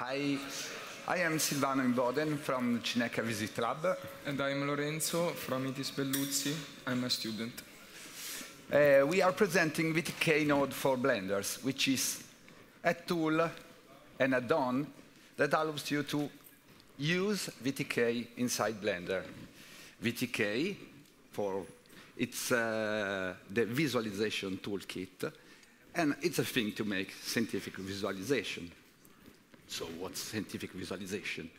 Hi, I am Silvano Imboden from Cineca Visit Lab. And I'm Lorenzo from Itis Belluzzi. I'm a student. Uh, we are presenting VTK Node for Blenders, which is a tool, and a don that allows you to use VTK inside Blender. VTK, for it's uh, the visualization toolkit, and it's a thing to make scientific visualization. So what's scientific visualization?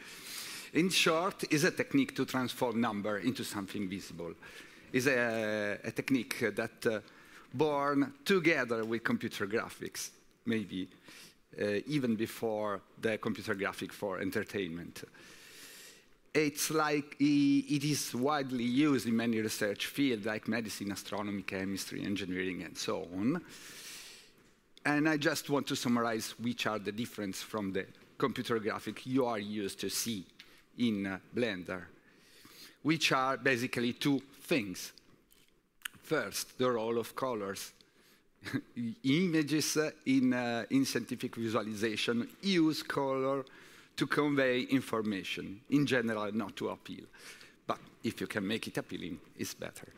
In short, is a technique to transform number into something visible. Is a, a, technique that uh, born together with computer graphics, maybe uh, even before the computer graphic for entertainment. It's like it is widely used in many research fields like medicine, astronomy, chemistry, engineering, and so on. And I just want to summarize which are the difference from the computer graphic you are used to see in Blender, which are basically two things. First, the role of colors. Images uh, in, uh, in scientific visualization use color to convey information, in general, not to appeal. But if you can make it appealing, it's better.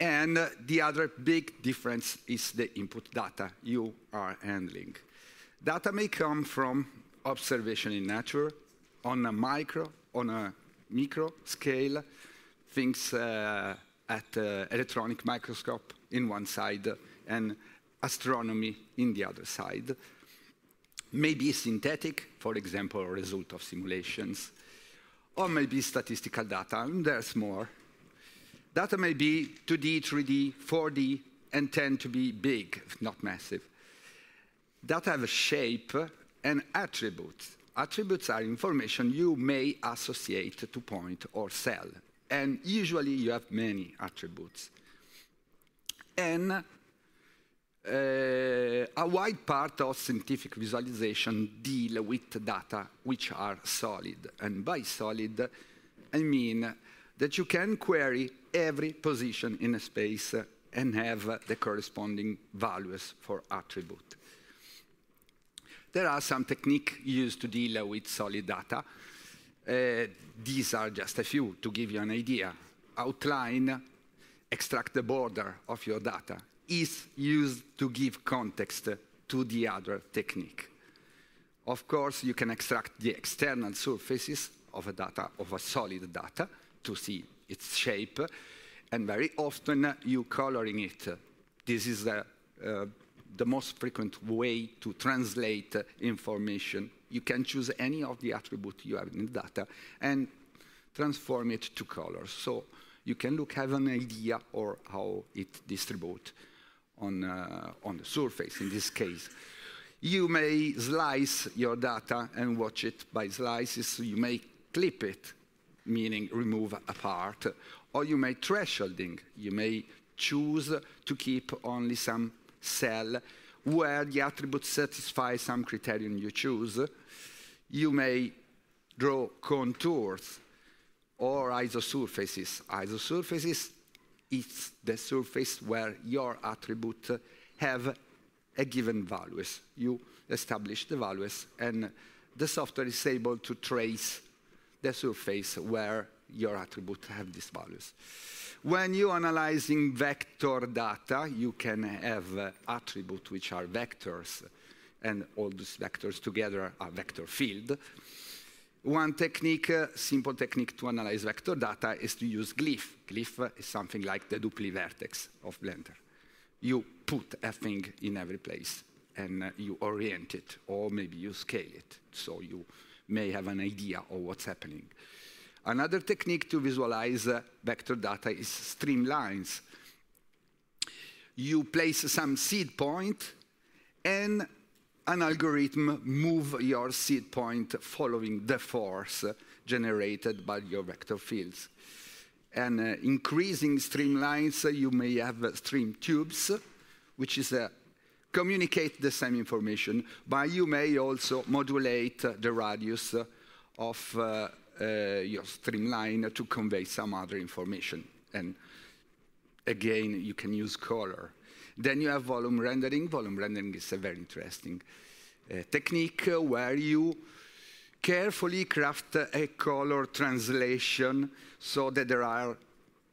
And the other big difference is the input data you are handling. Data may come from observation in nature, on a micro, on a micro scale, things uh, at uh, electronic microscope in one side and astronomy in the other side. Maybe synthetic, for example, result of simulations, or maybe statistical data, and there's more. Data may be 2D, 3D, 4D, and tend to be big, if not massive that have a shape and attributes. Attributes are information you may associate to point or cell. And usually you have many attributes. And uh, a wide part of scientific visualization deal with data which are solid. And by solid, I mean that you can query every position in a space and have the corresponding values for attribute. There are some techniques used to deal with solid data. Uh, these are just a few to give you an idea. Outline, extract the border of your data is used to give context to the other technique. Of course, you can extract the external surfaces of a data, of a solid data, to see its shape, and very often you coloring it. This is a the most frequent way to translate uh, information. You can choose any of the attributes you have in the data and transform it to colors. So you can look, have an idea or how it distributes on, uh, on the surface in this case. You may slice your data and watch it by slices. You may clip it, meaning remove a part, or you may thresholding. You may choose to keep only some cell where the attribute satisfies some criterion you choose. You may draw contours or isosurfaces. Isosurfaces is the surface where your attribute have a given values. You establish the values and the software is able to trace the surface where your attribute have these values. When you analyzing vector data, you can have uh, attributes which are vectors, and all these vectors together are vector field. One technique, uh, simple technique to analyze vector data is to use glyph. Glyph is something like the dupli vertex of Blender. You put a thing in every place and uh, you orient it, or maybe you scale it, so you may have an idea of what's happening. Another technique to visualize uh, vector data is streamlines. You place some seed point and an algorithm move your seed point following the force generated by your vector fields. And uh, increasing streamlines, uh, you may have uh, stream tubes, which is communicate the same information, but you may also modulate the radius of uh, uh, your streamline to convey some other information. And again, you can use color. Then you have volume rendering. Volume rendering is a very interesting uh, technique where you carefully craft a color translation so that there are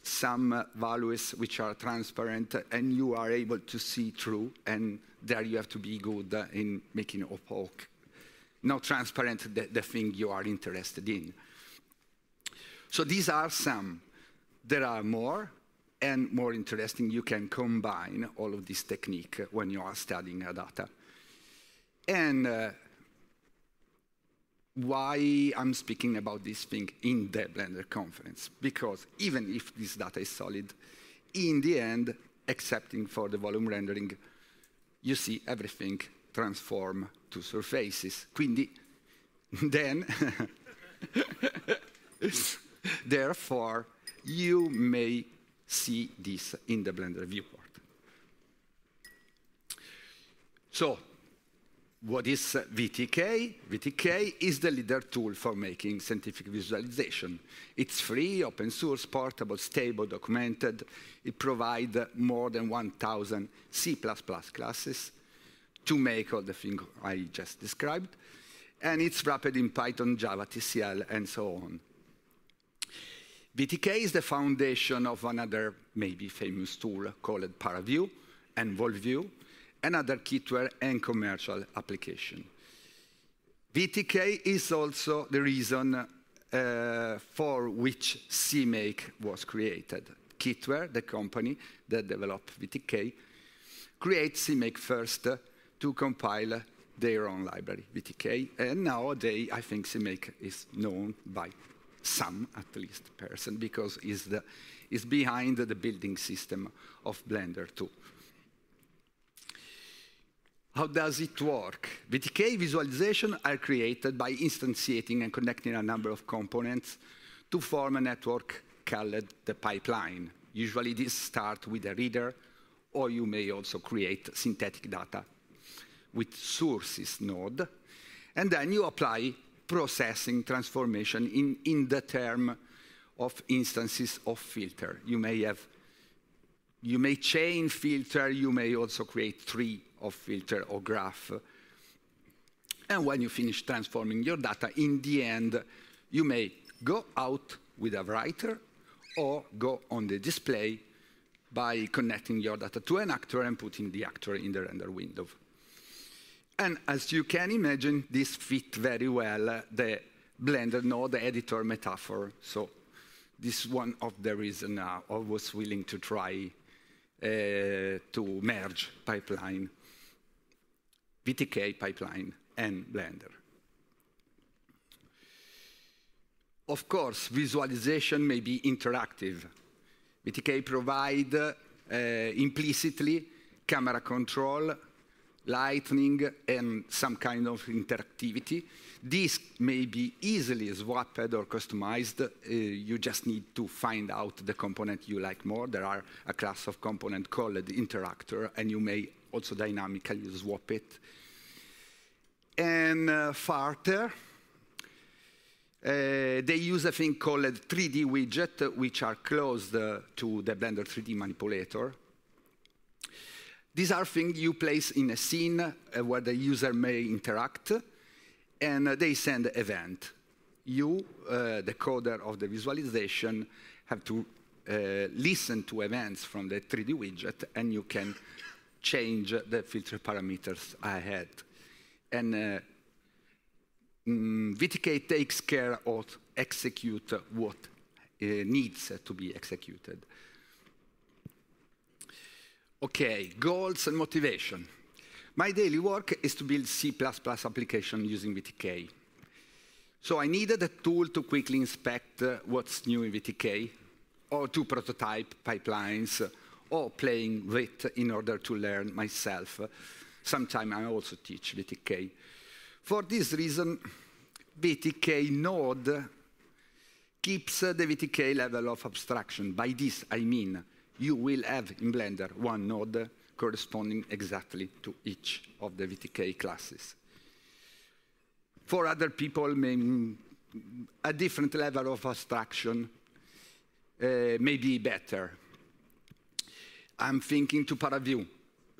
some values which are transparent and you are able to see through and there you have to be good in making opaque, not transparent the, the thing you are interested in. So these are some. There are more, and more interesting, you can combine all of this technique when you are studying data. And uh, why I'm speaking about this thing in the Blender conference? Because even if this data is solid, in the end, excepting for the volume rendering, you see everything transform to surfaces. Quindi, then, Therefore, you may see this in the Blender viewport. So, what is VTK? VTK is the leader tool for making scientific visualization. It's free, open source, portable, stable, documented. It provides more than 1,000 C++ classes to make all the things I just described. And it's wrapped in Python, Java, TCL, and so on. VTK is the foundation of another maybe famous tool called ParaView and VolView, another kitware and commercial application. VTK is also the reason uh, for which CMake was created. Kitware, the company that developed VTK, created CMake first uh, to compile their own library, VTK, and nowadays I think CMake is known by some at least person because it's, the, it's behind the building system of Blender 2. How does it work? VTK visualizations are created by instantiating and connecting a number of components to form a network called the pipeline. Usually this starts with a reader, or you may also create synthetic data with sources node, and then you apply processing transformation in, in the term of instances of filter. You may have, you may chain filter, you may also create tree of filter or graph. And when you finish transforming your data, in the end, you may go out with a writer or go on the display by connecting your data to an actor and putting the actor in the render window. And as you can imagine, this fit very well uh, the Blender node editor metaphor. So this is one of the reasons uh, I was willing to try uh, to merge pipeline, VTK pipeline and Blender. Of course, visualization may be interactive. VTK provide uh, implicitly camera control, lightning, and some kind of interactivity. This may be easily swapped or customized. Uh, you just need to find out the component you like more. There are a class of component called interactor, and you may also dynamically swap it. And uh, further, uh, they use a thing called 3D widget, which are closed to the Blender 3D manipulator. These are things you place in a scene uh, where the user may interact, and uh, they send event. You, uh, the coder of the visualization, have to uh, listen to events from the 3D widget, and you can change the filter parameters ahead. And uh, mm, VTK takes care of execute what uh, needs to be executed. Okay, goals and motivation. My daily work is to build C++ application using VTK. So I needed a tool to quickly inspect uh, what's new in VTK, or to prototype pipelines, uh, or playing with in order to learn myself. Sometimes I also teach VTK. For this reason, VTK node keeps uh, the VTK level of abstraction. By this, I mean you will have in Blender one node corresponding exactly to each of the VTK classes. For other people, a different level of abstraction uh, may be better. I'm thinking to Paraview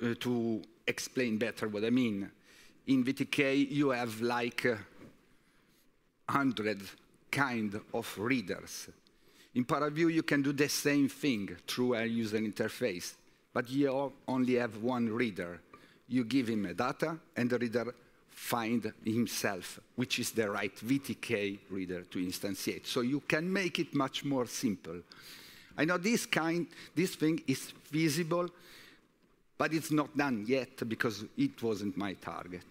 uh, to explain better what I mean. In VTK, you have like uh, 100 kind of readers in ParaView, you can do the same thing through a user interface, but you only have one reader. You give him a data, and the reader find himself, which is the right VTK reader to instantiate. So you can make it much more simple. I know this kind, this thing is feasible, but it's not done yet because it wasn't my target.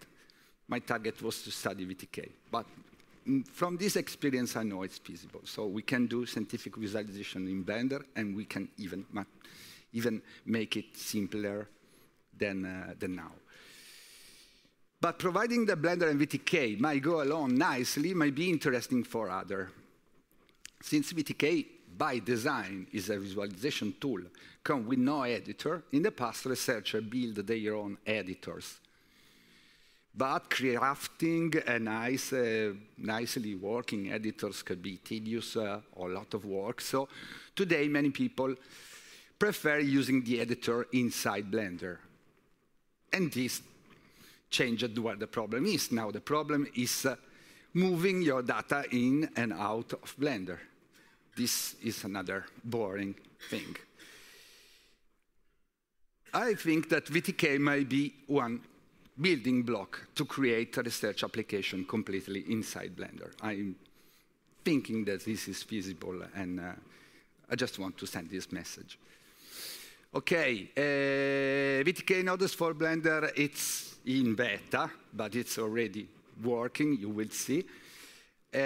My target was to study VTK, but Mm, from this experience, I know it's feasible. So we can do scientific visualization in Blender, and we can even, ma even make it simpler than, uh, than now. But providing the Blender and VTK might go along nicely, might be interesting for other. Since VTK, by design, is a visualization tool, come with no editor, in the past, researchers build their own editors but crafting a nice, uh, nicely working editors could be tedious uh, or a lot of work. So today, many people prefer using the editor inside Blender. And this changed where the problem is. Now the problem is uh, moving your data in and out of Blender. This is another boring thing. I think that VTK may be one building block to create a research application completely inside Blender. I'm thinking that this is feasible, and uh, I just want to send this message. Okay, uh, VTK nodes for Blender, it's in beta, but it's already working, you will see. Uh,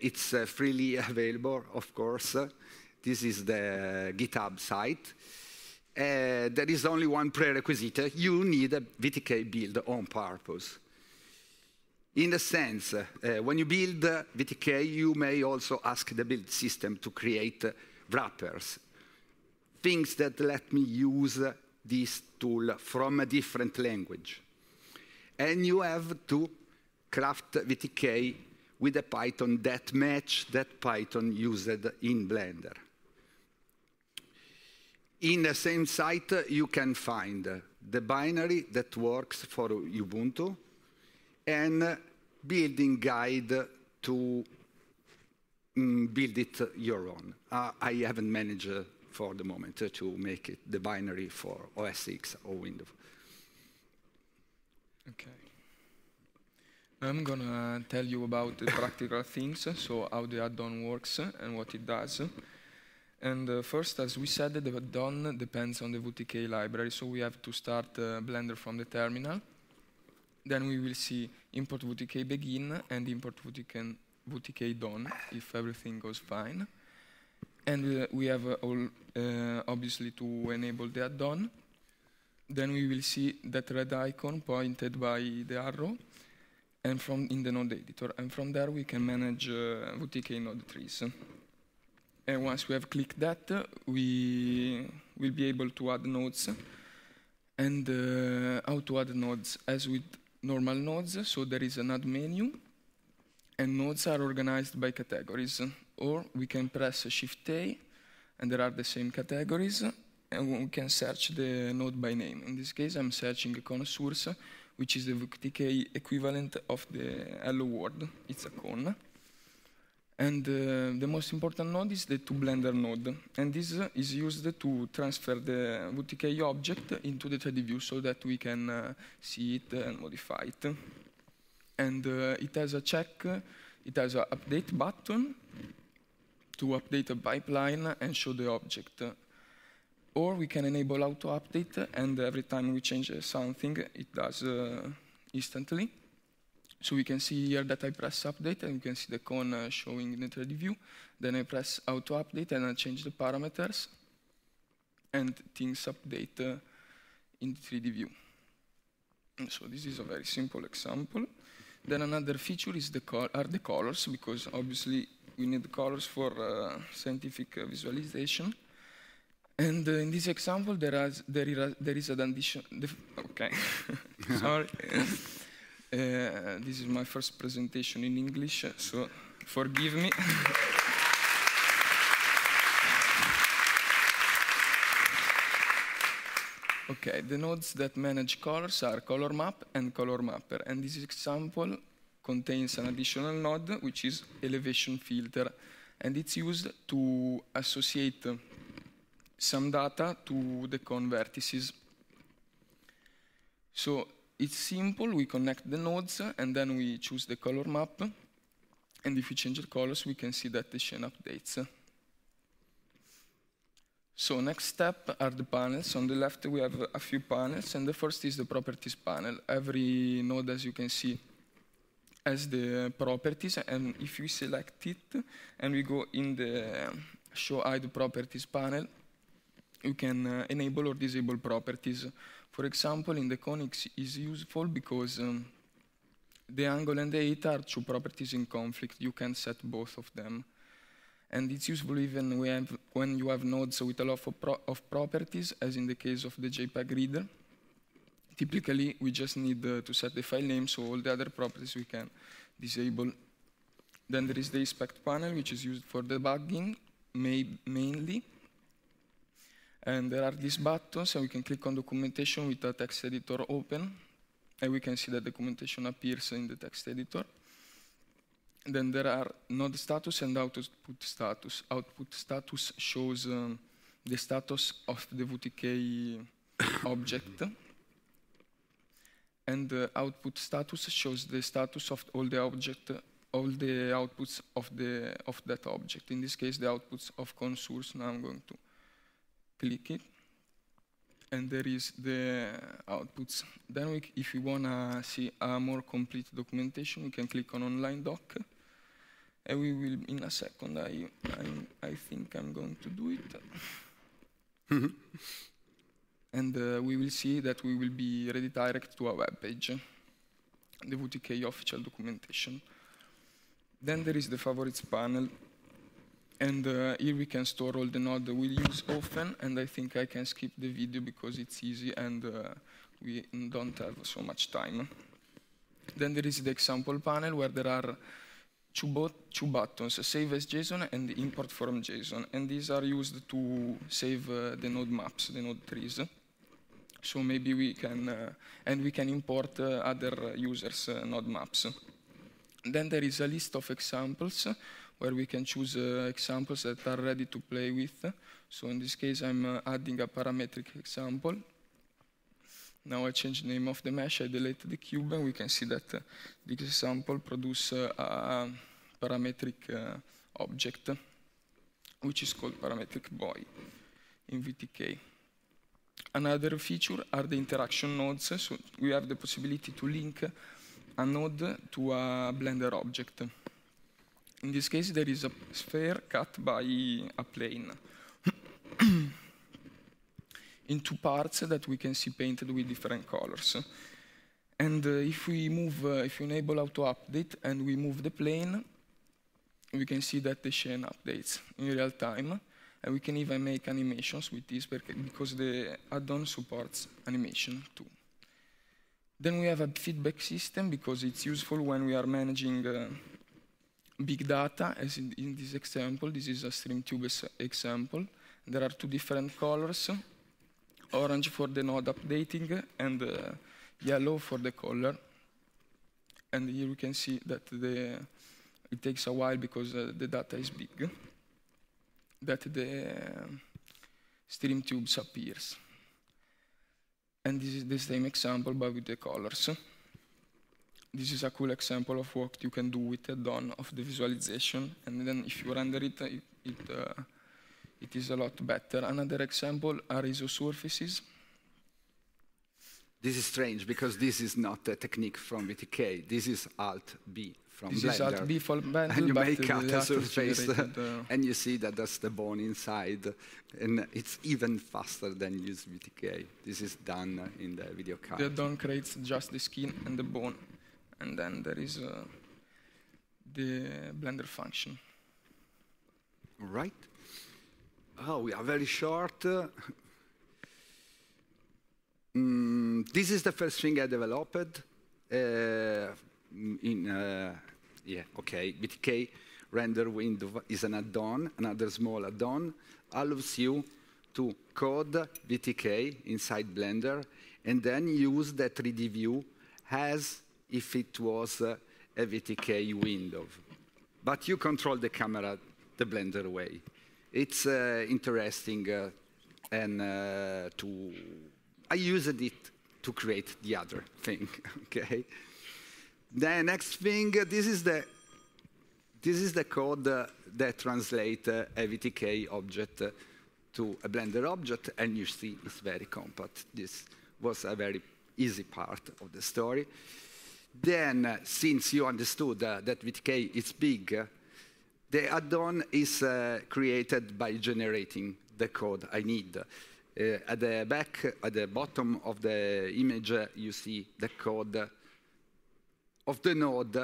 it's uh, freely available, of course. This is the GitHub site. Uh, there is only one prerequisite. You need a VTK build on purpose. In the sense, uh, when you build uh, VTK, you may also ask the build system to create wrappers, things that let me use this tool from a different language. And you have to craft VTK with a Python that match that Python used in Blender in the same site, you can find the binary that works for Ubuntu and building guide to mm, build it your own. Uh, I haven't managed uh, for the moment uh, to make it the binary for OS X or Windows. Okay. I'm gonna tell you about the practical things, so how the add-on works and what it does. And uh, first, as we said, the done depends on the VTK library, so we have to start uh, Blender from the terminal. Then we will see import VTK begin and import VTK, VTK done if everything goes fine. And uh, we have uh, all, uh, obviously to enable the add-on. Then we will see that red icon pointed by the arrow and from in the node editor. And from there we can manage uh, VTK node trees. And once we have clicked that, we will be able to add nodes. And uh, how to add nodes? As with normal nodes, so there is an add menu, and nodes are organized by categories. Or we can press Shift-A, and there are the same categories, and we can search the node by name. In this case, I'm searching con source, which is the VTK equivalent of the hello world. It's a cone. And uh, the most important node is the blender node. And this uh, is used to transfer the WTK object into the 3D view so that we can uh, see it and modify it. And uh, it has a check, it has an update button to update a pipeline and show the object. Or we can enable auto-update, and every time we change something, it does uh, instantly. So we can see here that I press update, and you can see the cone uh, showing in 3D view. Then I press auto update, and I change the parameters, and things update uh, in 3D view. And so this is a very simple example. Then another feature is the are the colors, because obviously we need colors for uh, scientific uh, visualization. And uh, in this example, there, has, there, is, there is an addition. Okay, sorry. Uh, this is my first presentation in English, so forgive me. okay, the nodes that manage colors are color map and color mapper, and this example contains an additional node, which is elevation filter, and it's used to associate some data to the cone vertices. So it's simple, we connect the nodes, and then we choose the color map. And if we change the colors, we can see that the chain updates. So next step are the panels. On the left, we have a few panels, and the first is the properties panel. Every node, as you can see, has the properties, and if we select it, and we go in the show hide properties panel, you can uh, enable or disable properties. For example, in the conics is useful because um, the angle and the eta are two properties in conflict. You can set both of them. And it's useful even when you have nodes with a lot of, pro of properties, as in the case of the JPEG reader. Typically, we just need uh, to set the file name, so all the other properties we can disable. Then there is the inspect panel, which is used for debugging mainly. And there are these buttons, and we can click on documentation with the text editor open, and we can see that documentation appears in the text editor. then there are node status and output status. Output status shows um, the status of the VTK object. And the uh, output status shows the status of all the object, all the outputs of, the, of that object. In this case, the outputs of consoles. Now I'm going to click it, and there is the outputs. Then we, if we want to see a more complete documentation, we can click on online doc, and we will, in a second, I, i I think I'm going to do it. Mm-hmm. and uh, we will see that we will be ready direct to our web page, the WTK official documentation. Then there is the favorites panel. And uh, here we can store all the nodes that we use often, and I think I can skip the video because it's easy and uh, we don't have so much time. Then there is the example panel where there are two, bot two buttons, save as JSON and import from JSON. And these are used to save uh, the node maps, the node trees. So maybe we can, uh, and we can import uh, other users' uh, node maps. Then there is a list of examples where we can choose uh, examples that are ready to play with. So in this case, I'm uh, adding a parametric example. Now I change the name of the mesh, I delete the cube, and we can see that uh, this example produces uh, a parametric uh, object, which is called parametric boy in VTK. Another feature are the interaction nodes, so we have the possibility to link a node to a Blender object in this case, there is a sphere cut by a plane into parts that we can see painted with different colors. And uh, if we move, uh, if we enable auto update and we move the plane, we can see that the chain updates in real time. And we can even make animations with this because the add-on supports animation too. Then we have a feedback system because it's useful when we are managing uh, big data, as in, in, this example, this is a StreamTube example. There are two different colors, orange for the node updating and uh, yellow for the color. And here you can see that the, it takes a while because uh, the data is big, that the uh, um, StreamTubes appears. And this is the same example, but with the colors this is a cool example of what you can do with a done of the visualization. And then if you render it, it, it, uh, it is a lot better. Another example are isosurfaces. This is strange because this is not a technique from VTK. This is Alt B from this Blender. This is Alt B from Blender. And you make out a surface, and you see that that's the bone inside, and it's even faster than use VTK. This is done in the video card. The done creates just the skin and the bone and then there is uh, the blender function. All right. Oh, we are very short. Mm, this is the first thing I developed uh, in uh, yeah okay BTK render window is an add-on, another small add-on, allows you to code BTK inside Blender and then use the 3D view as if it was a VTK window. But you control the camera the Blender way. It's uh, interesting uh, and uh, to I used it to create the other thing. okay. The next thing, this is the this is the code uh, that translates uh, a VTK object uh, to a Blender object, and you see it's very compact. This was a very easy part of the story. Then, since you understood uh, that VTK is big, uh, the add-on is uh, created by generating the code I need. at the back, at the bottom of the image, you see the code of the node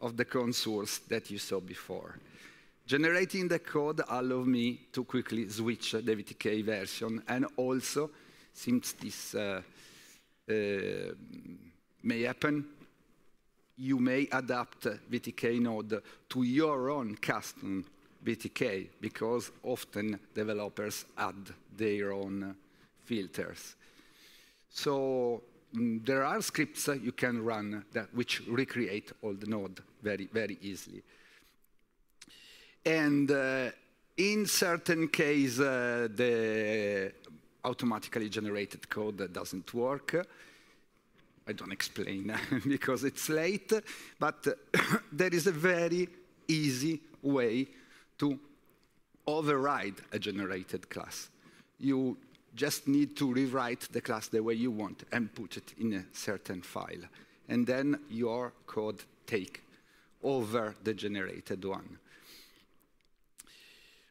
of the consoles that you saw before. Generating the code allowed me to quickly switch the VTK version, and also, since this uh, uh, may happen, you may adapt VTK node to your own custom VTK because often developers add their own filters. So mm, there are scripts you can run that which recreate all the node very, very easily. And uh, in certain case, uh, the automatically generated code doesn't work. I don't explain because it's late, but there is a very easy way to override a generated class. You just need to rewrite the class the way you want and put it in a certain file. And then your code take over the generated one.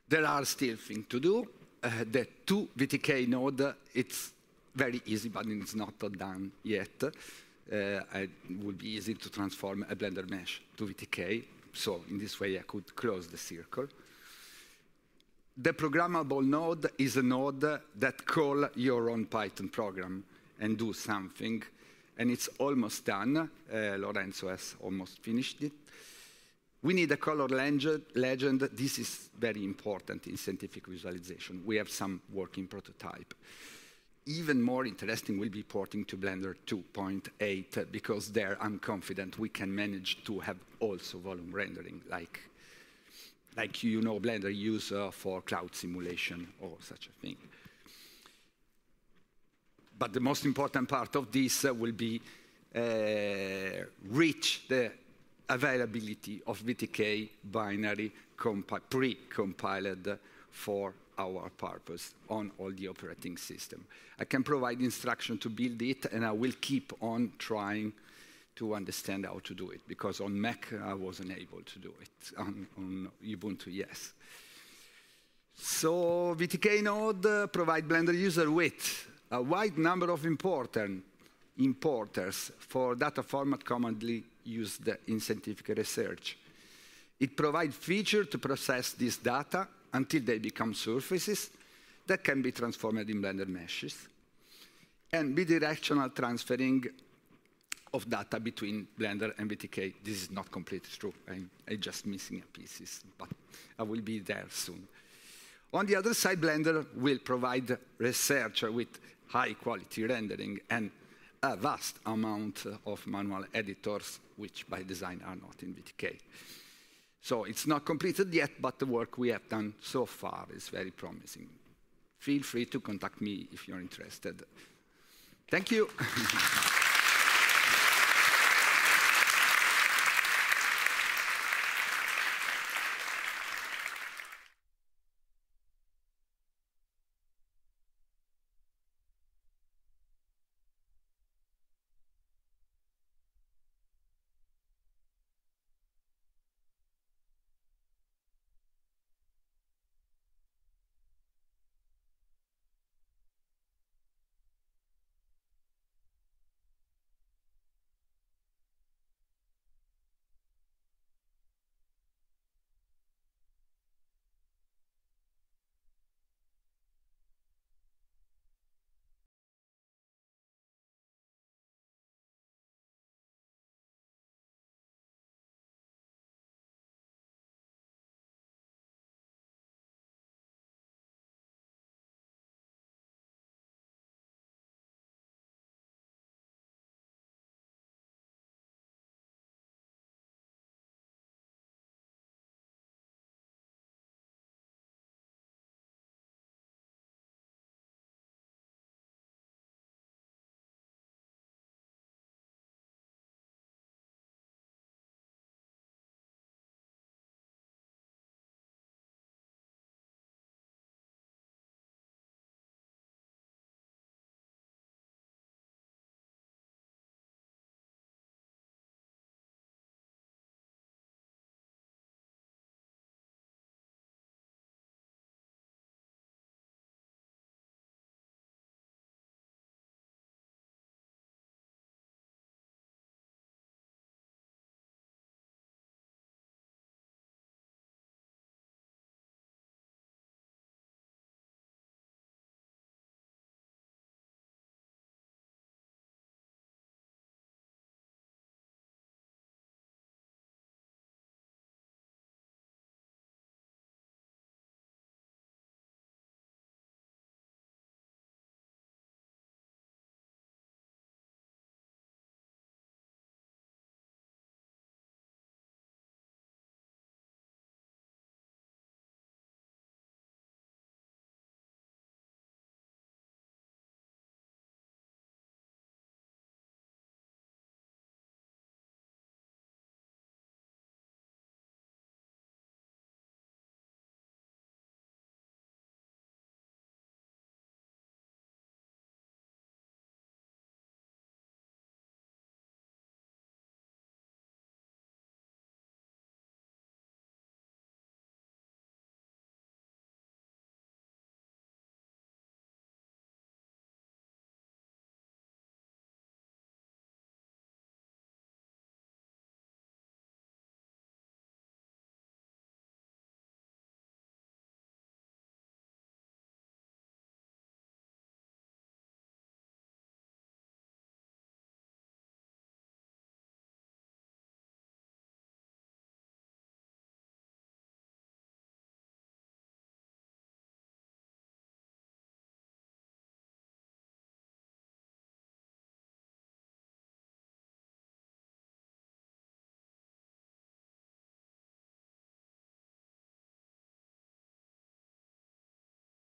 There are still things to do. Uh, the 2VTK node, it's very easy, but it's not done yet. Uh, it would be easy to transform a Blender mesh to VTK. So in this way, I could close the circle. The programmable node is a node that call your own Python program and do something. And it's almost done. Uh, Lorenzo has almost finished it. We need a color legend, legend. This is very important in scientific visualization. We have some working prototype even more interesting will be porting to Blender 2.8 uh, because there I'm confident we can manage to have also volume rendering like, like you know Blender user for cloud simulation or such a thing. But the most important part of this uh, will be uh, reach the availability of VTK binary pre-compiled for our purpose on all the operating system. I can provide instruction to build it, and I will keep on trying to understand how to do it, because on Mac, I wasn't able to do it. On, on Ubuntu, yes. So VTK node uh, provide Blender user with a wide number of important importers for data format commonly used in scientific research. It provides feature to process this data until they become surfaces that can be transformed in Blender meshes, and bidirectional transferring of data between Blender and VTK. This is not completely true. I'm, I'm just missing a piece, but I will be there soon. On the other side, Blender will provide researcher with high-quality rendering and a vast amount of manual editors, which by design are not in VTK. So it's not completed yet, but the work we have done so far is very promising. Feel free to contact me if you're interested. Thank you.